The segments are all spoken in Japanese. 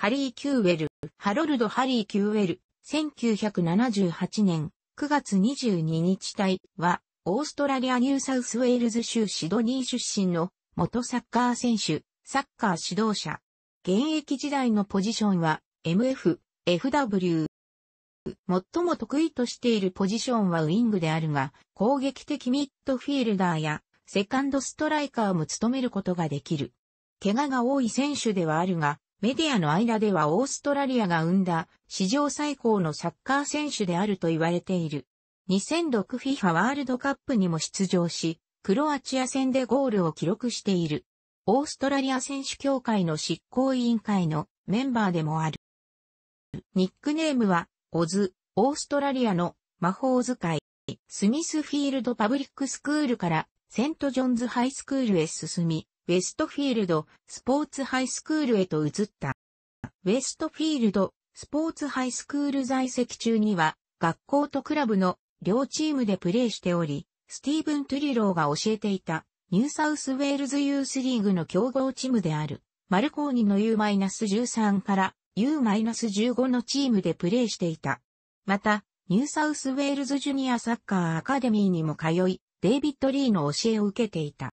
ハリー・キューウェル、ハロルド・ハリー・キューウェル、1978年9月22日隊は、オーストラリア・ニューサウスウェールズ州シドニー出身の元サッカー選手、サッカー指導者。現役時代のポジションは MF、FW。最も得意としているポジションはウィングであるが、攻撃的ミッドフィールダーやセカンドストライカーも務めることができる。怪我が多い選手ではあるが、メディアの間ではオーストラリアが生んだ史上最高のサッカー選手であると言われている。2006FIFA ワールドカップにも出場し、クロアチア戦でゴールを記録している。オーストラリア選手協会の執行委員会のメンバーでもある。ニックネームは、オズ、オーストラリアの魔法使い、スミスフィールドパブリックスクールからセントジョンズハイスクールへ進み、ウェストフィールドスポーツハイスクールへと移った。ウェストフィールドスポーツハイスクール在籍中には、学校とクラブの両チームでプレーしており、スティーブン・トゥリローが教えていたニューサウスウェールズユースリーグの競合チームである、マルコーニの U-13 から U-15 のチームでプレーしていた。また、ニューサウスウェールズジュニアサッカーアカデミーにも通い、デイビッド・リーの教えを受けていた。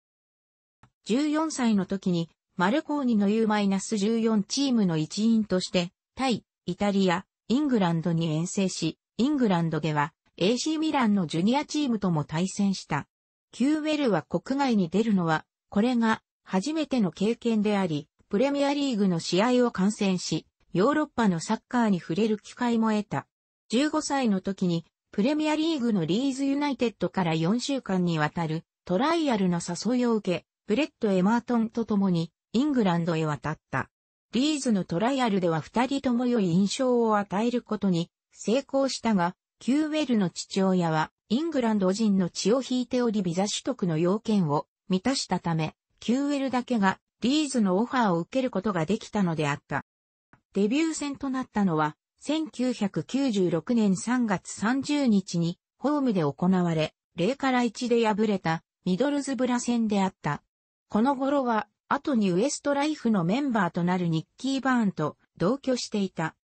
14歳の時に、マルコーニの U-14 チームの一員として、タイタリア、イングランドに遠征し、イングランドでは AC ミランのジュニアチームとも対戦した。キューウェルは国外に出るのは、これが初めての経験であり、プレミアリーグの試合を観戦し、ヨーロッパのサッカーに触れる機会も得た。15歳の時に、プレミアリーグのリーズユナイテッドから4週間にわたるトライアルの誘いを受け、ブレット・エマートンと共にイングランドへ渡った。リーズのトライアルでは二人とも良い印象を与えることに成功したが、キューウェルの父親はイングランド人の血を引いておりビザ取得の要件を満たしたため、キューウェルだけがリーズのオファーを受けることができたのであった。デビュー戦となったのは、1996年3月30日にホームで行われ、0から1で敗れたミドルズブラ戦であった。この頃は、後にウエストライフのメンバーとなるニッキー・バーンと同居していた。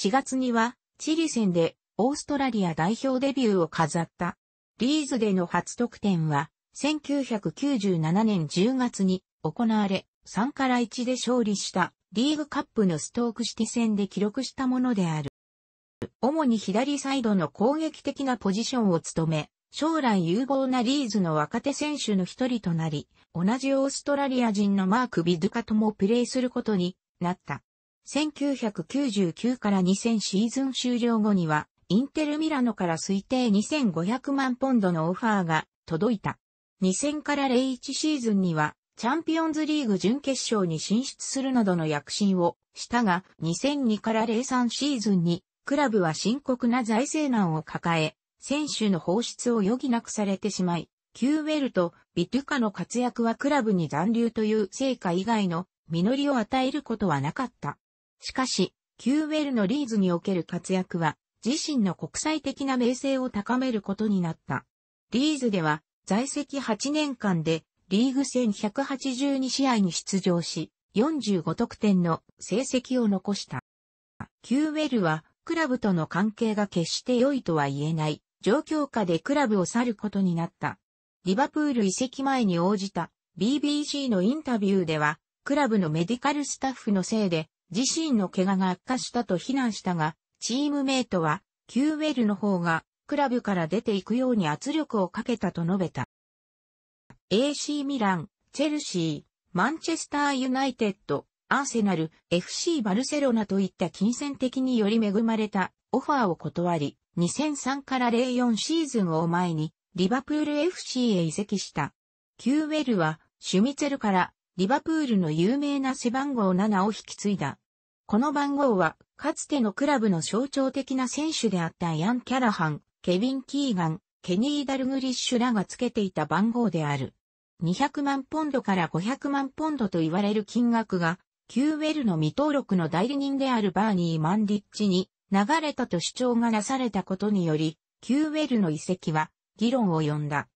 4月には、チリ戦でオーストラリア代表デビューを飾った。リーズでの初得点は、1997年10月に行われ、3から1で勝利したリーグカップのストークシティ戦で記録したものである。主に左サイドの攻撃的なポジションを務め、将来有望なリーズの若手選手の一人となり、同じオーストラリア人のマーク・ビドカともプレーすることになった。1999から2000シーズン終了後には、インテルミラノから推定2500万ポンドのオファーが届いた。2000から01シーズンには、チャンピオンズリーグ準決勝に進出するなどの躍進をしたが、2002から03シーズンに、クラブは深刻な財政難を抱え、選手の放出を余儀なくされてしまい、キューウェルとビトゥカの活躍はクラブに残留という成果以外の実りを与えることはなかった。しかし、キューウェルのリーズにおける活躍は自身の国際的な名声を高めることになった。リーズでは在籍8年間でリーグ戦182試合に出場し、45得点の成績を残した。キューウェルはクラブとの関係が決して良いとは言えない状況下でクラブを去ることになった。リバプール移籍前に応じた BBC のインタビューでは、クラブのメディカルスタッフのせいで自身の怪我が悪化したと非難したが、チームメイトは、キューウェルの方がクラブから出ていくように圧力をかけたと述べた。AC ミラン、チェルシー、マンチェスターユナイテッド、アーセナル、FC バルセロナといった金銭的により恵まれたオファーを断り、2003から04シーズンを前にリバプール FC へ移籍した。キューウェルは、シュミツェルから、リバプールの有名な背番号7を引き継いだ。この番号は、かつてのクラブの象徴的な選手であったヤン・キャラハン、ケビン・キーガン、ケニー・ダルグリッシュらがつけていた番号である。200万ポンドから500万ポンドと言われる金額が、キューウェルの未登録の代理人であるバーニー・マンディッチに流れたと主張がなされたことにより、キューウェルの移籍は議論を呼んだ。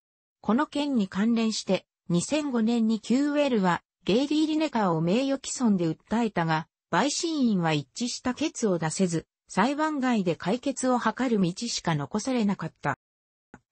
この件に関連して、2005年に QL はゲイリー・リネカーを名誉毀損で訴えたが、陪審員は一致した決を出せず、裁判外で解決を図る道しか残されなかった。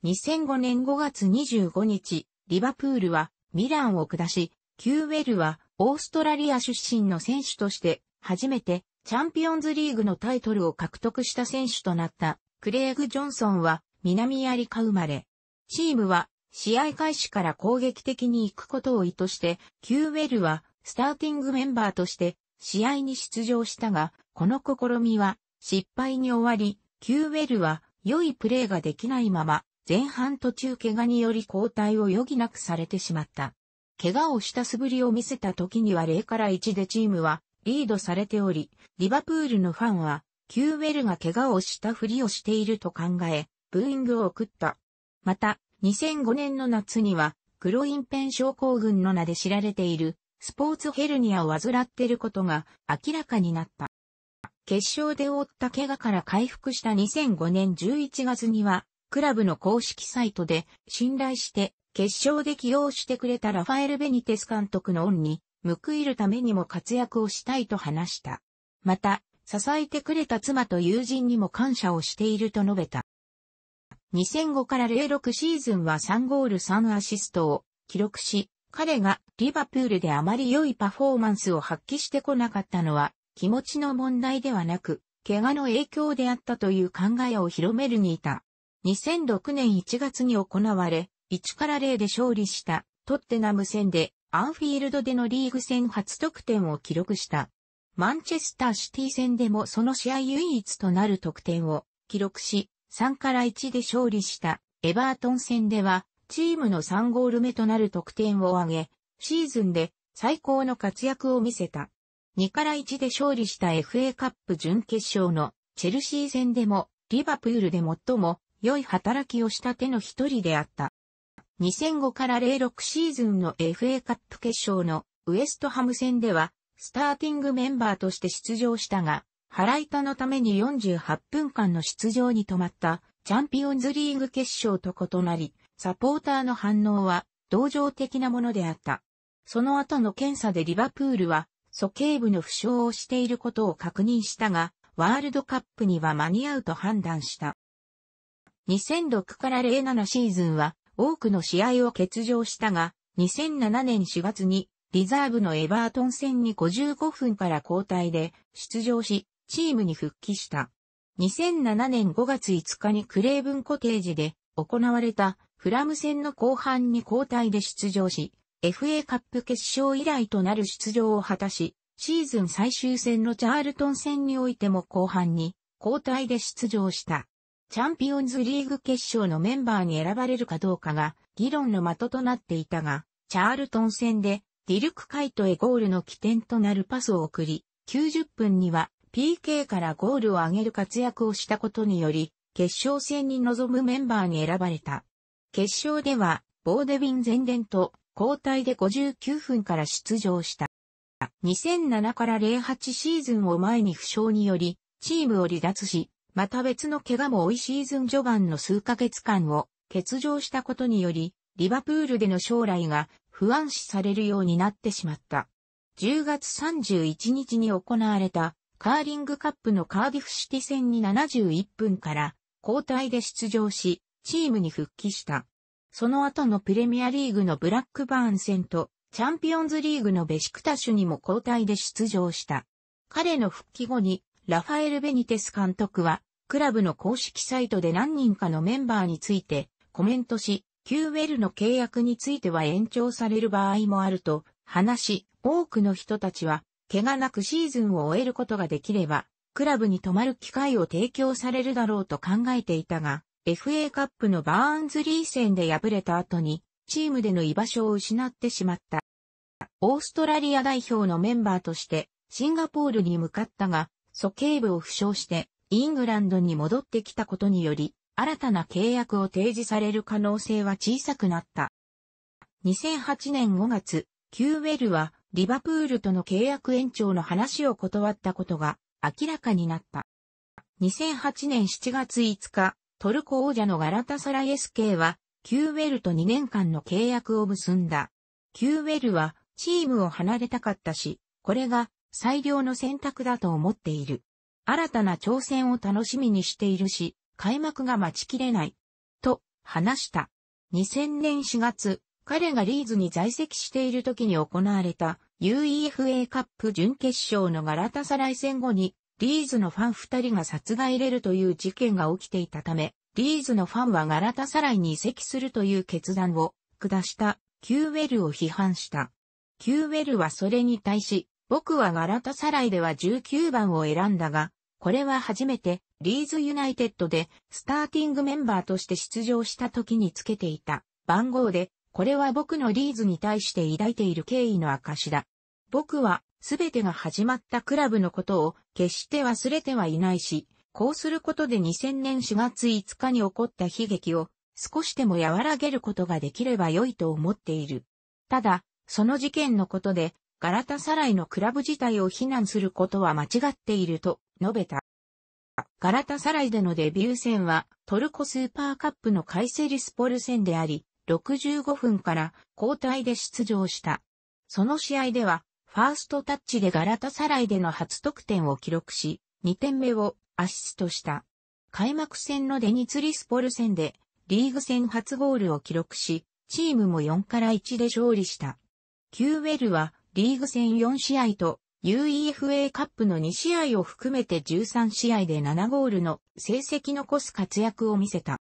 2005年5月25日、リバプールはミランを下し、QL はオーストラリア出身の選手として初めてチャンピオンズリーグのタイトルを獲得した選手となったクレイグ・ジョンソンは南アリカ生まれ。チームは、試合開始から攻撃的に行くことを意図して、キューウェルは、スターティングメンバーとして、試合に出場したが、この試みは、失敗に終わり、キューウェルは、良いプレーができないまま、前半途中怪我により交代を余儀なくされてしまった。怪我をした素振りを見せた時には0から1でチームは、リードされており、リバプールのファンは、キューウェルが怪我をしたふりをしていると考え、ブーイングを送った。また、2005年の夏には、黒インペン症候群の名で知られている、スポーツヘルニアを患っていることが明らかになった。決勝で負った怪我から回復した2005年11月には、クラブの公式サイトで、信頼して、決勝で起用してくれたラファエル・ベニテス監督の恩に、報いるためにも活躍をしたいと話した。また、支えてくれた妻と友人にも感謝をしていると述べた。2005から06シーズンは3ゴール3アシストを記録し、彼がリバプールであまり良いパフォーマンスを発揮してこなかったのは気持ちの問題ではなく、怪我の影響であったという考えを広めるにいた。2006年1月に行われ、1から0で勝利したトッテナム戦でアンフィールドでのリーグ戦初得点を記録した。マンチェスターシティ戦でもその試合唯一となる得点を記録し、3から1で勝利したエバートン戦では、チームの3ゴール目となる得点を挙げ、シーズンで最高の活躍を見せた。2から1で勝利した FA カップ準決勝のチェルシー戦でもリバプールで最も良い働きをした手の一人であった。2005から06シーズンの FA カップ決勝のウエストハム戦ではスターティングメンバーとして出場したが、腹板のために48分間の出場に止まったチャンピオンズリーグ決勝と異なり、サポーターの反応は同情的なものであった。その後の検査でリバプールは、素形部の負傷をしていることを確認したが、ワールドカップには間に合うと判断した。2006から07シーズンは多くの試合を欠場したが、2007年4月にリザーブのエバートン戦に55分から交代で出場し、チームに復帰した。2007年5月5日にクレーブンコテージで行われたフラム戦の後半に交代で出場し、FA カップ決勝以来となる出場を果たし、シーズン最終戦のチャールトン戦においても後半に交代で出場した。チャンピオンズリーグ決勝のメンバーに選ばれるかどうかが議論の的となっていたが、チャールトン戦でディルク・カイトへゴールの起点となるパスを送り、90分には PK からゴールを上げる活躍をしたことにより、決勝戦に臨むメンバーに選ばれた。決勝では、ボーデビン前伝と交代で59分から出場した。2007から08シーズンを前に負傷により、チームを離脱し、また別の怪我も多いシーズン序盤の数ヶ月間を欠場したことにより、リバプールでの将来が不安視されるようになってしまった。10月31日に行われたカーリングカップのカーディフシティ戦に71分から交代で出場し、チームに復帰した。その後のプレミアリーグのブラックバーン戦と、チャンピオンズリーグのベシクタシュにも交代で出場した。彼の復帰後に、ラファエル・ベニテス監督は、クラブの公式サイトで何人かのメンバーについてコメントし、q l の契約については延長される場合もあると話し、多くの人たちは怪我なくシーズンを終えることができれば、クラブに泊まる機会を提供されるだろうと考えていたが、FA カップのバーンズリー戦で敗れた後に、チームでの居場所を失ってしまった。オーストラリア代表のメンバーとして、シンガポールに向かったが、素径部を負傷して、イングランドに戻ってきたことにより、新たな契約を提示される可能性は小さくなった。2008年5月、キューウェルはリバプールとの契約延長の話を断ったことが明らかになった。2008年7月5日、トルコ王者のガラタサライ SK は、キューウェルと2年間の契約を結んだ。キューウェルは、チームを離れたかったし、これが最良の選択だと思っている。新たな挑戦を楽しみにしているし、開幕が待ちきれない。と、話した。2000年4月、彼がリーズに在籍している時に行われた UEFA カップ準決勝のガラタサライ戦後に、リーズのファン二人が殺害れるという事件が起きていたため、リーズのファンはガラタサライに移籍するという決断を下したキューウェルを批判した。キューウェルはそれに対し、僕はガラタサライでは19番を選んだが、これは初めてリーズユナイテッドでスターティングメンバーとして出場した時につけていた番号でこれは僕のリーズに対して抱いている敬意の証だ。僕は、すべてが始まったクラブのことを決して忘れてはいないし、こうすることで2000年4月5日に起こった悲劇を少しでも和らげることができれば良いと思っている。ただ、その事件のことで、ガラタサライのクラブ自体を非難することは間違っていると述べた。ガラタサライでのデビュー戦はトルコスーパーカップのカイセリスポル戦であり、65分から交代で出場した。その試合では、ファーストタッチでガラタサライでの初得点を記録し、2点目をアシストした。開幕戦のデニツリスポル戦で、リーグ戦初ゴールを記録し、チームも4から1で勝利した。キューウェルは、リーグ戦4試合と、UEFA カップの2試合を含めて13試合で7ゴールの成績残す活躍を見せた。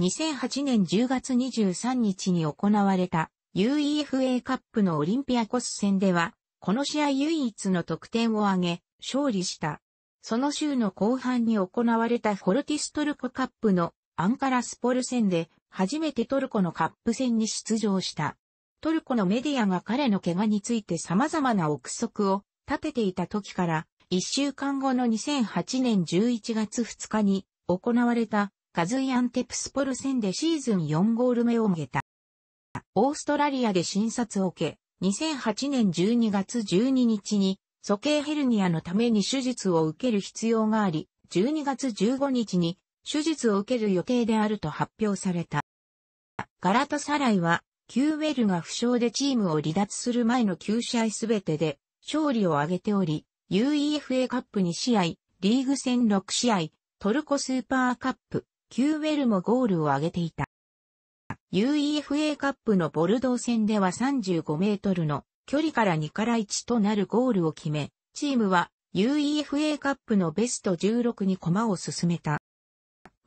2008年10月23日に行われた UEFA カップのオリンピアコス戦では、この試合唯一の得点を挙げ、勝利した。その週の後半に行われたフォルティストルコカップのアンカラスポル戦で、初めてトルコのカップ戦に出場した。トルコのメディアが彼の怪我について様々な憶測を立てていた時から、1週間後の2008年11月2日に行われたカズイアンテプスポル戦でシーズン4ゴール目を挙げた。オーストラリアで診察を受け、2008年12月12日に、鼠径ヘルニアのために手術を受ける必要があり、12月15日に手術を受ける予定であると発表された。ガラタサライは、キューウェルが負傷でチームを離脱する前の9試合すべてで勝利を挙げており、UEFA カップ2試合、リーグ戦6試合、トルコスーパーカップ、キューウェルもゴールを挙げていた。UEFA カップのボルドー戦では35メートルの距離から2から1となるゴールを決め、チームは UEFA カップのベスト16に駒を進めた。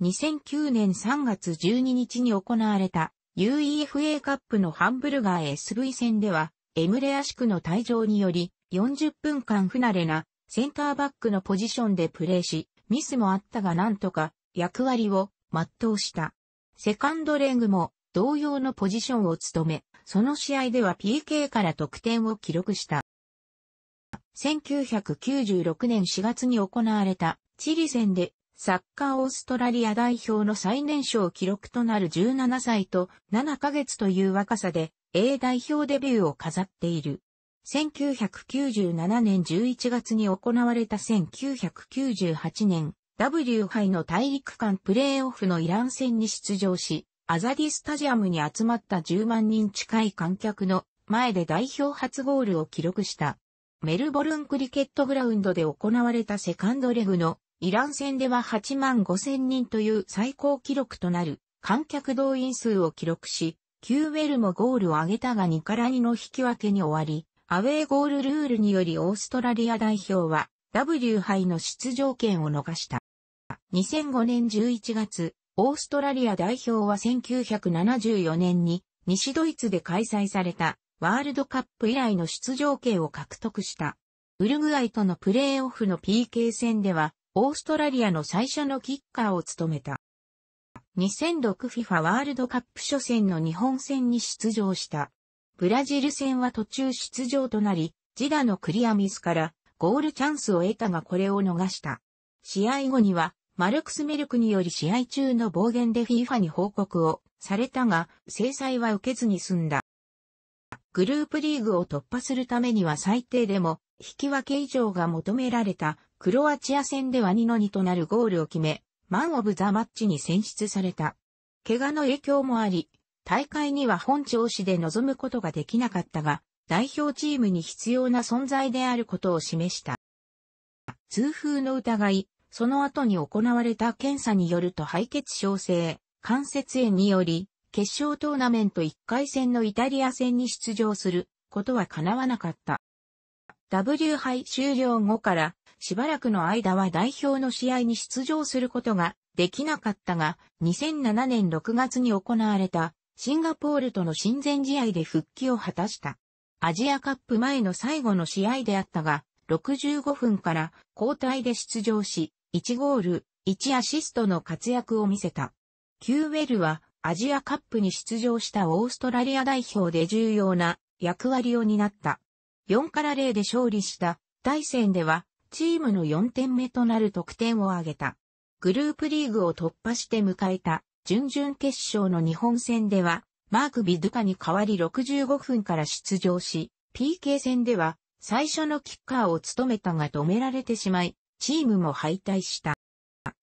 2009年3月12日に行われた UEFA カップのハンブルガー SV 戦では、エムレア宿の退場により40分間不慣れなセンターバックのポジションでプレーし、ミスもあったがなんとか役割を全うした。セカンドレングも同様のポジションを務め、その試合では PK から得点を記録した。1996年4月に行われたチリ戦でサッカーオーストラリア代表の最年少記録となる17歳と7ヶ月という若さで A 代表デビューを飾っている。1997年11月に行われた1998年 W 杯の体育館プレーオフのイラン戦に出場し、アザディスタジアムに集まった10万人近い観客の前で代表初ゴールを記録した。メルボルンクリケットグラウンドで行われたセカンドレグのイラン戦では8万5千人という最高記録となる観客動員数を記録し、キューウェルもゴールを挙げたが2から2の引き分けに終わり、アウェーゴールルールによりオーストラリア代表は W 杯の出場権を逃した。2005年11月、オーストラリア代表は1974年に西ドイツで開催されたワールドカップ以来の出場権を獲得した。ウルグアイとのプレーオフの PK 戦では、オーストラリアの最初のキッカーを務めた。2006FIFA ワールドカップ初戦の日本戦に出場した。ブラジル戦は途中出場となり、ジダのクリアミスからゴールチャンスを得たがこれを逃した。試合後にはマルクス・メルクにより試合中の暴言で FIFA に報告をされたが、制裁は受けずに済んだ。グループリーグを突破するためには最低でも引き分け以上が求められたクロアチア戦では2の2となるゴールを決め、マンオブザマッチに選出された。怪我の影響もあり、大会には本調子で臨むことができなかったが、代表チームに必要な存在であることを示した。痛風の疑い、その後に行われた検査によると敗血症性、関節炎により、決勝トーナメント1回戦のイタリア戦に出場することは叶わなかった。W 杯終了後からしばらくの間は代表の試合に出場することができなかったが、2007年6月に行われたシンガポールとの親善試合で復帰を果たした。アジアカップ前の最後の試合であったが、65分から交代で出場し、1ゴール、1アシストの活躍を見せた。キウェルはアジアカップに出場したオーストラリア代表で重要な役割を担った。4から0で勝利した大戦ではチームの4点目となる得点を挙げた。グループリーグを突破して迎えた準々決勝の日本戦ではマーク・ビドゥカに代わり65分から出場し、PK 戦では最初のキッカーを務めたが止められてしまい、チームも敗退した。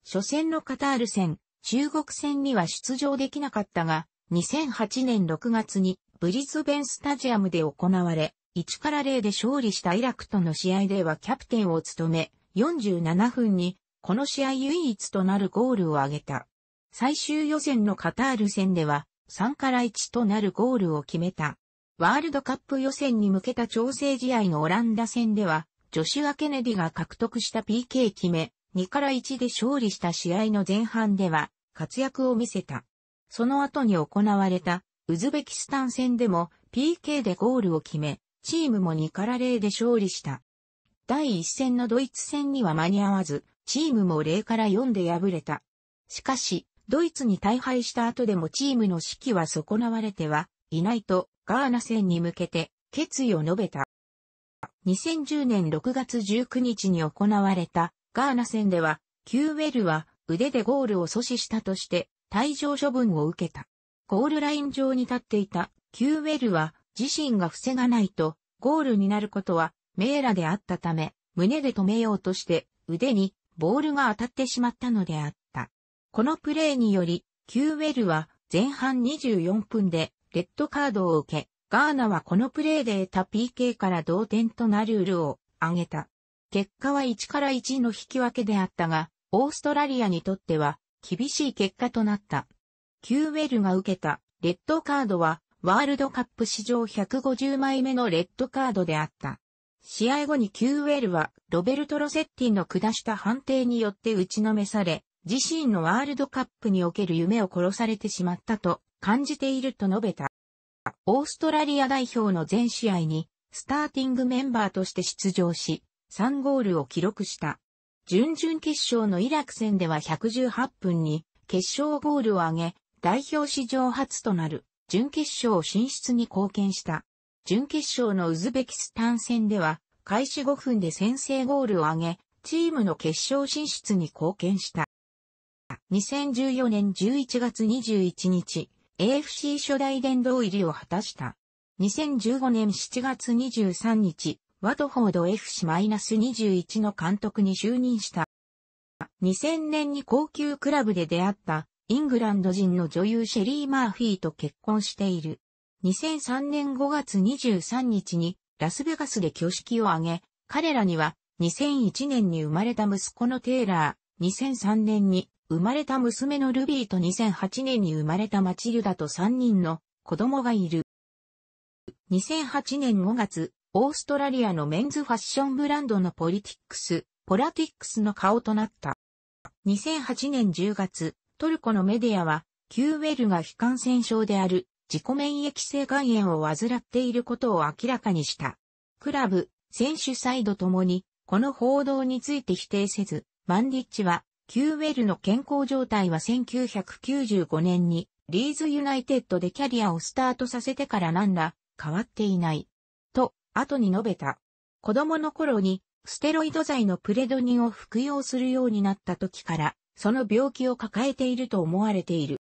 初戦のカタール戦、中国戦には出場できなかったが、2008年6月にブリズベンスタジアムで行われ、1から0で勝利したイラクとの試合ではキャプテンを務め、47分に、この試合唯一となるゴールを挙げた。最終予選のカタール戦では、3から1となるゴールを決めた。ワールドカップ予選に向けた調整試合のオランダ戦では、ジョシュア・ケネディが獲得した PK 決め、2から1で勝利した試合の前半では活躍を見せた。その後に行われたウズベキスタン戦でも PK でゴールを決め、チームも2から0で勝利した。第1戦のドイツ戦には間に合わず、チームも0から4で敗れた。しかし、ドイツに大敗した後でもチームの士気は損なわれてはいないと、ガーナ戦に向けて決意を述べた。2010年6月19日に行われたガーナ戦では、キューウェルは腕でゴールを阻止したとして、退場処分を受けた。ゴールライン上に立っていたキューウェルは自身が防がないとゴールになることはメーラであったため胸で止めようとして腕にボールが当たってしまったのであった。このプレーによりキューウェルは前半24分でレッドカードを受けガーナはこのプレーで得た PK から同点となるルルを挙げた。結果は1から1の引き分けであったが、オーストラリアにとっては厳しい結果となった。キューウェルが受けたレッドカードはワールドカップ史上150枚目のレッドカードであった。試合後にキューウェルはロベルト・ロセッティの下した判定によって打ちのめされ、自身のワールドカップにおける夢を殺されてしまったと感じていると述べた。オーストラリア代表の全試合にスターティングメンバーとして出場し、3ゴールを記録した。準々決勝のイラク戦では118分に決勝ゴールを挙げ、代表史上初となる準決勝進出に貢献した。準決勝のウズベキスタン戦では、開始5分で先制ゴールを挙げ、チームの決勝進出に貢献した。2014年11月21日、AFC 初代殿堂入りを果たした。2015年7月23日、ワトフォード FC-21 の監督に就任した。2000年に高級クラブで出会ったイングランド人の女優シェリー・マーフィーと結婚している。2003年5月23日にラスベガスで挙式を挙げ、彼らには2001年に生まれた息子のテイラー、2003年に生まれた娘のルビーと2008年に生まれたマチルダと3人の子供がいる。2008年5月、オーストラリアのメンズファッションブランドのポリティックス、ポラティックスの顔となった。2008年10月、トルコのメディアは、キューウェルが非感染症である自己免疫性肝炎を患っていることを明らかにした。クラブ、選手サイドともに、この報道について否定せず、マンディッチは、キューウェルの健康状態は1995年にリーズユナイテッドでキャリアをスタートさせてからなんだ、変わっていない。と、後に述べた。子供の頃にステロイド剤のプレドニンを服用するようになった時から、その病気を抱えていると思われている。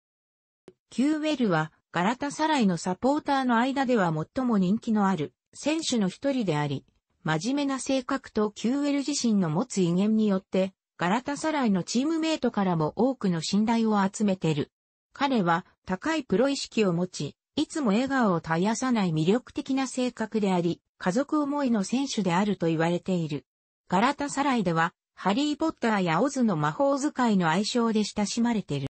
キューウェルはガラタサライのサポーターの間では最も人気のある選手の一人であり、真面目な性格とキューウェル自身の持つ威厳によってガラタサライのチームメイトからも多くの信頼を集めてる。彼は高いプロ意識を持ち、いつも笑顔を絶やさない魅力的な性格であり、家族思いの選手であると言われている。ガラタサライでは、ハリー・ポッターやオズの魔法使いの愛称で親しまれてる。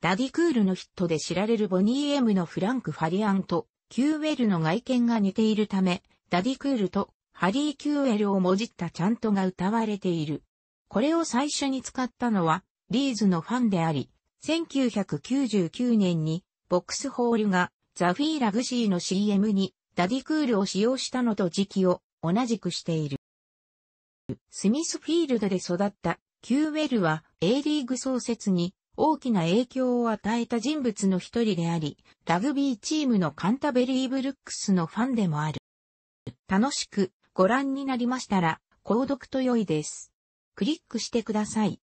ダディクールのヒットで知られるボニー・エムのフランク・ファリアンと、キューウェルの外見が似ているため、ダディクールとハリー・キューウェルをもじったチャントが歌われている。これを最初に使ったのは、リーズのファンであり、1999年に、ボックスホールが、ザフィーラグシーの CM に、ダディクールを使用したのと時期を同じくしている。スミスフィールドで育ったキューウェルは A リーグ創設に大きな影響を与えた人物の一人であり、ラグビーチームのカンタベリーブルックスのファンでもある。楽しくご覧になりましたら、購読と良いです。クリックしてください。